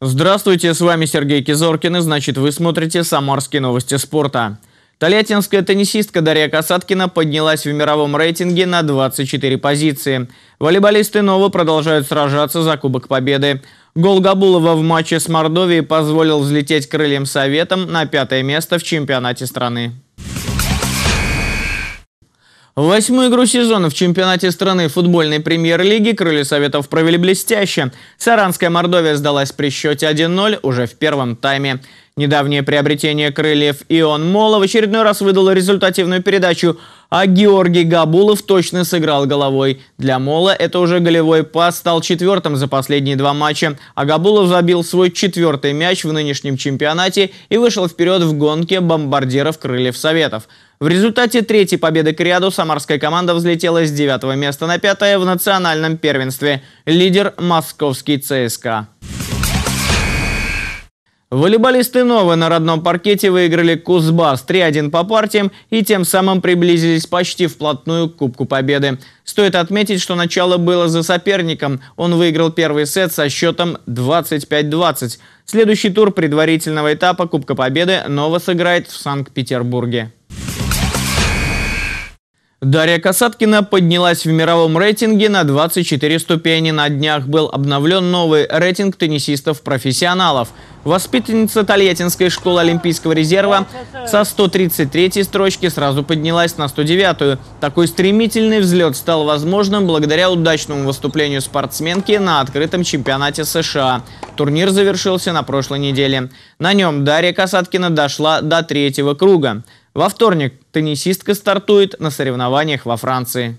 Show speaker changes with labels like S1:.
S1: Здравствуйте, с вами Сергей Кизоркин и значит вы смотрите «Самарские новости спорта». Тольяттинская теннисистка Дарья Касаткина поднялась в мировом рейтинге на 24 позиции. Волейболисты Нова продолжают сражаться за Кубок Победы. Гол Габулова в матче с Мордовией позволил взлететь крыльям советом на пятое место в чемпионате страны. Восьмую игру сезона в чемпионате страны футбольной премьер-лиги крылья Советов провели блестяще. Саранская Мордовия сдалась при счете 1-0 уже в первом тайме. Недавнее приобретение крыльев Ион Мола в очередной раз выдало результативную передачу, а Георгий Габулов точно сыграл головой. Для Мола это уже голевой пас стал четвертым за последние два матча, а Габулов забил свой четвертый мяч в нынешнем чемпионате и вышел вперед в гонке бомбардиров крыльев Советов. В результате третьей победы к ряду самарская команда взлетела с девятого места на пятое в национальном первенстве. Лидер – московский ЦСКА. Волейболисты Новы на родном паркете выиграли Кузбасс 3-1 по партиям и тем самым приблизились почти вплотную к Кубку Победы. Стоит отметить, что начало было за соперником. Он выиграл первый сет со счетом 25-20. Следующий тур предварительного этапа Кубка Победы Нова сыграет в Санкт-Петербурге. Дарья Касаткина поднялась в мировом рейтинге на 24 ступени. На днях был обновлен новый рейтинг теннисистов-профессионалов – Воспитанница Тольяттинской школы Олимпийского резерва со 133-й строчки сразу поднялась на 109-ю. Такой стремительный взлет стал возможным благодаря удачному выступлению спортсменки на открытом чемпионате США. Турнир завершился на прошлой неделе. На нем Дарья Касаткина дошла до третьего круга. Во вторник теннисистка стартует на соревнованиях во Франции.